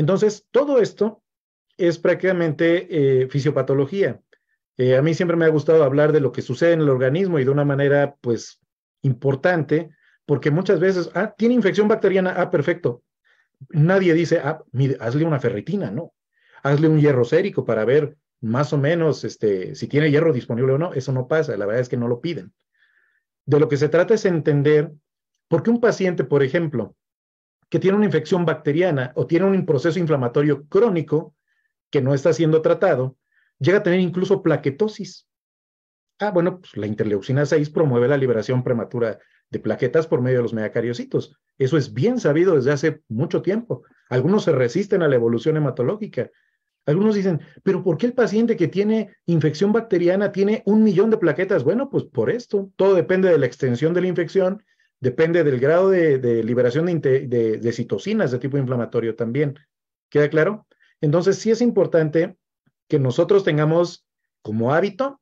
Entonces, todo esto es prácticamente eh, fisiopatología. Eh, a mí siempre me ha gustado hablar de lo que sucede en el organismo y de una manera, pues, importante, porque muchas veces, ah, tiene infección bacteriana, ah, perfecto. Nadie dice, ah, hazle una ferritina, no. Hazle un hierro sérico para ver más o menos este, si tiene hierro disponible o no. Eso no pasa, la verdad es que no lo piden. De lo que se trata es entender por qué un paciente, por ejemplo, que tiene una infección bacteriana o tiene un proceso inflamatorio crónico que no está siendo tratado, llega a tener incluso plaquetosis. Ah, bueno, pues la interleucina 6 promueve la liberación prematura de plaquetas por medio de los megacariocitos. Eso es bien sabido desde hace mucho tiempo. Algunos se resisten a la evolución hematológica. Algunos dicen, pero ¿por qué el paciente que tiene infección bacteriana tiene un millón de plaquetas? Bueno, pues por esto. Todo depende de la extensión de la infección Depende del grado de, liberación de, citocinas de tipo inflamatorio también. ¿Queda claro? Entonces, sí es importante que nosotros tengamos como hábito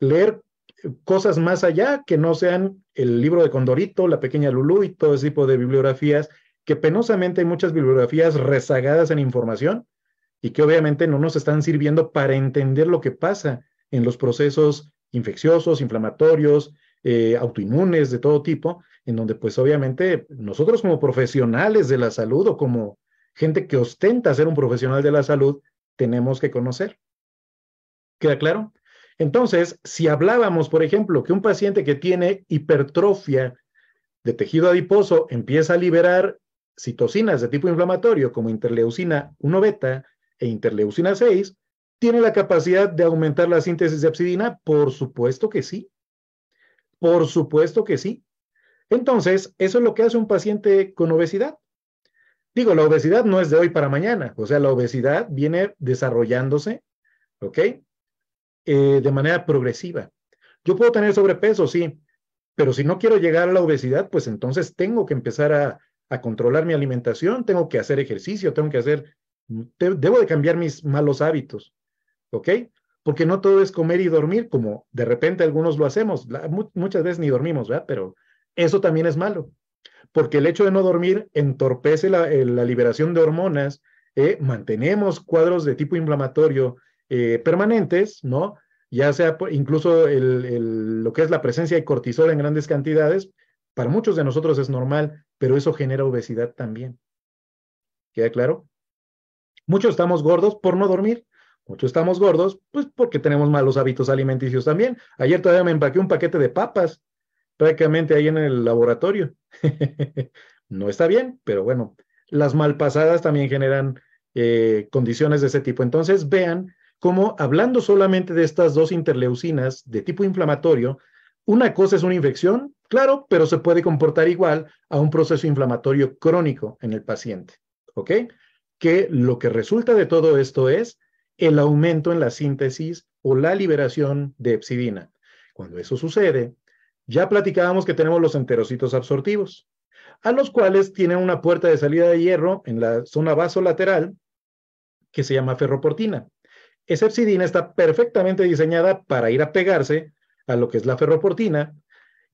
leer eh, cosas más allá que no sean el libro de Condorito, la pequeña Lulú y todo ese tipo de bibliografías, que penosamente hay muchas bibliografías rezagadas en información y que obviamente no nos están sirviendo para entender lo que pasa en los procesos infecciosos, inflamatorios, eh, autoinmunes de todo tipo, en donde pues obviamente nosotros como profesionales de la salud o como gente que ostenta ser un profesional de la salud, tenemos que conocer. ¿Queda claro? Entonces, si hablábamos, por ejemplo, que un paciente que tiene hipertrofia de tejido adiposo empieza a liberar citocinas de tipo inflamatorio como interleucina 1 beta e interleucina 6, ¿tiene la capacidad de aumentar la síntesis de absidina? Por supuesto que sí. Por supuesto que sí. Entonces, eso es lo que hace un paciente con obesidad. Digo, la obesidad no es de hoy para mañana, o sea, la obesidad viene desarrollándose, ¿ok? Eh, de manera progresiva. Yo puedo tener sobrepeso, sí, pero si no quiero llegar a la obesidad, pues entonces tengo que empezar a, controlar mi alimentación, tengo que hacer ejercicio, tengo que hacer, debo de cambiar mis malos hábitos, ¿ok? Porque no todo es comer y dormir, como de repente algunos lo hacemos, muchas veces ni dormimos, ¿verdad? Pero eso también es malo, porque el hecho de no dormir entorpece la, eh, liberación de hormonas, eh, mantenemos cuadros de tipo inflamatorio eh, permanentes, ¿no? Ya sea incluso lo que es la presencia de cortisol en grandes cantidades, para muchos de nosotros es normal, pero eso genera obesidad también. ¿Queda claro? Muchos estamos gordos por no dormir. Muchos estamos gordos, pues porque tenemos malos hábitos alimenticios también. Ayer todavía me empaqué un paquete de papas prácticamente ahí en el laboratorio. no está bien, pero bueno, las malpasadas también generan eh, condiciones de ese tipo. Entonces, vean cómo hablando solamente de estas dos interleucinas de tipo inflamatorio, una cosa es una infección, claro, pero se puede comportar igual a un proceso inflamatorio crónico en el paciente, ¿ok? Que lo que resulta de todo esto es el aumento en la síntesis o la liberación de epsidina. Cuando eso sucede, ya platicábamos que tenemos los enterocitos absortivos, a los cuales tienen una puerta de salida de hierro en la zona vasolateral que se llama ferroportina. Esa epsidina está perfectamente diseñada para ir a pegarse a lo que es la ferroportina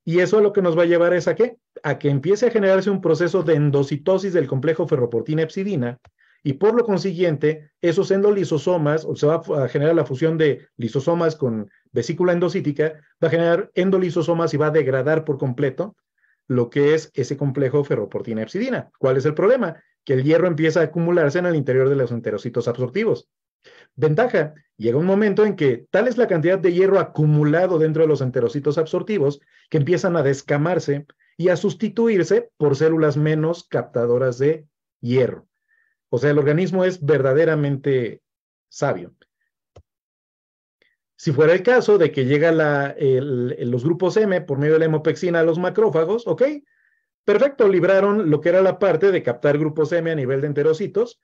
y eso lo que nos va a llevar es a qué? A que empiece a generarse un proceso de endocitosis del complejo ferroportina-epsidina y por lo consiguiente, esos endolisosomas, o se va a generar la fusión de lisosomas con vesícula endocítica, va a generar endolisosomas y va a degradar por completo lo que es ese complejo ferroportina-epsidina. ¿Cuál es el problema? Que el hierro empieza a acumularse en el interior de los enterocitos absortivos. Ventaja, llega un momento en que tal es la cantidad de hierro acumulado dentro de los enterocitos absortivos que empiezan a descamarse y a sustituirse por células menos captadoras de hierro. O sea, el organismo es verdaderamente sabio. Si fuera el caso de que llega los grupos M por medio de la hemopexina a los macrófagos, ok, perfecto, libraron lo que era la parte de captar grupos M a nivel de enterocitos,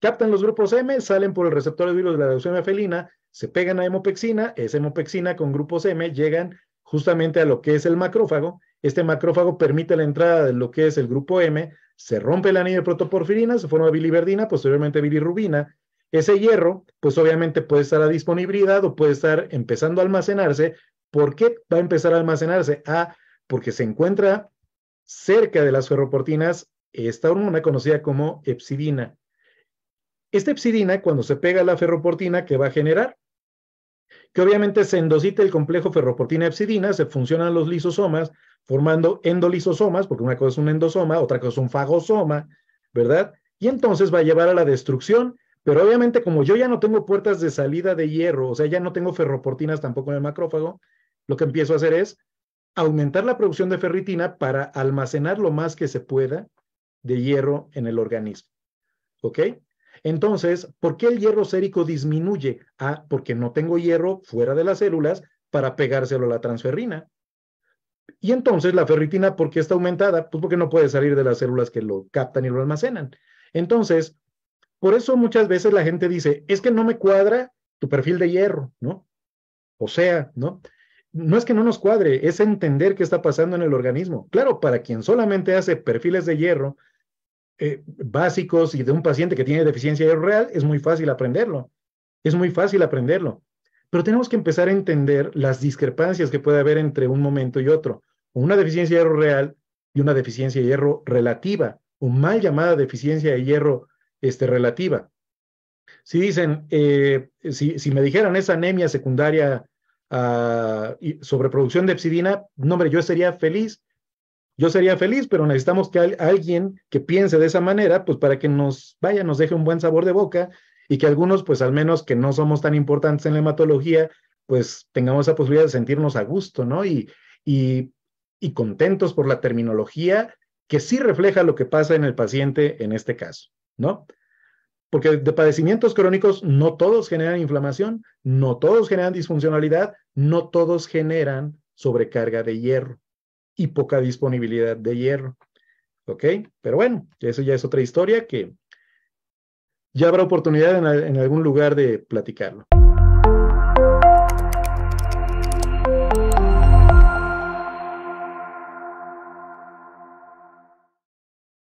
captan los grupos M, salen por el receptor de virus de la leucemia felina, se pegan a hemopexina, esa hemopexina con grupos M llegan justamente a lo que es el macrófago, este macrófago permite la entrada de lo que es el grupo M se rompe la anillo de protoporfirina, se forma biliverdina, posteriormente bilirrubina. Ese hierro, pues obviamente puede estar a disponibilidad o puede estar empezando a almacenarse. ¿Por qué va a empezar a almacenarse? Ah, porque se encuentra cerca de las ferroportinas esta hormona conocida como epsidina. Esta epsidina, cuando se pega a la ferroportina, ¿qué va a generar? que obviamente se endosita el complejo ferroportina epsidina, se funcionan los lisosomas formando endolisosomas, porque una cosa es un endosoma, otra cosa es un fagosoma, ¿verdad? Y entonces va a llevar a la destrucción, pero obviamente como yo ya no tengo puertas de salida de hierro, o sea, ya no tengo ferroportinas tampoco en el macrófago, lo que empiezo a hacer es aumentar la producción de ferritina para almacenar lo más que se pueda de hierro en el organismo. ¿Ok? Entonces, ¿por qué el hierro sérico disminuye? Ah, porque no tengo hierro fuera de las células para pegárselo a la transferrina. Y entonces la ferritina, ¿por qué está aumentada? Pues porque no puede salir de las células que lo captan y lo almacenan. Entonces, por eso muchas veces la gente dice, es que no me cuadra tu perfil de hierro, ¿no? O sea, ¿no? No es que no nos cuadre, es entender qué está pasando en el organismo. Claro, para quien solamente hace perfiles de hierro, eh, básicos y de un paciente que tiene deficiencia de hierro real, es muy fácil aprenderlo. Es muy fácil aprenderlo. Pero tenemos que empezar a entender las discrepancias que puede haber entre un momento y otro. Una deficiencia de hierro real y una deficiencia de hierro relativa, o mal llamada deficiencia de hierro este, relativa. Si dicen, eh, si, me dijeran esa anemia secundaria ah, sobreproducción de epsidina, hombre, yo sería feliz yo sería feliz, pero necesitamos que alguien que piense de esa manera, pues para que nos vaya, nos deje un buen sabor de boca y que algunos, pues al menos que no somos tan importantes en la hematología, pues tengamos esa posibilidad de sentirnos a gusto, ¿no? y, y contentos por la terminología que sí refleja lo que pasa en el paciente en este caso, ¿no? Porque de padecimientos crónicos no todos generan inflamación, no todos generan disfuncionalidad, no todos generan sobrecarga de hierro y poca disponibilidad de hierro. ¿Ok? Pero bueno, eso ya es otra historia que ya habrá oportunidad en, en algún lugar de platicarlo.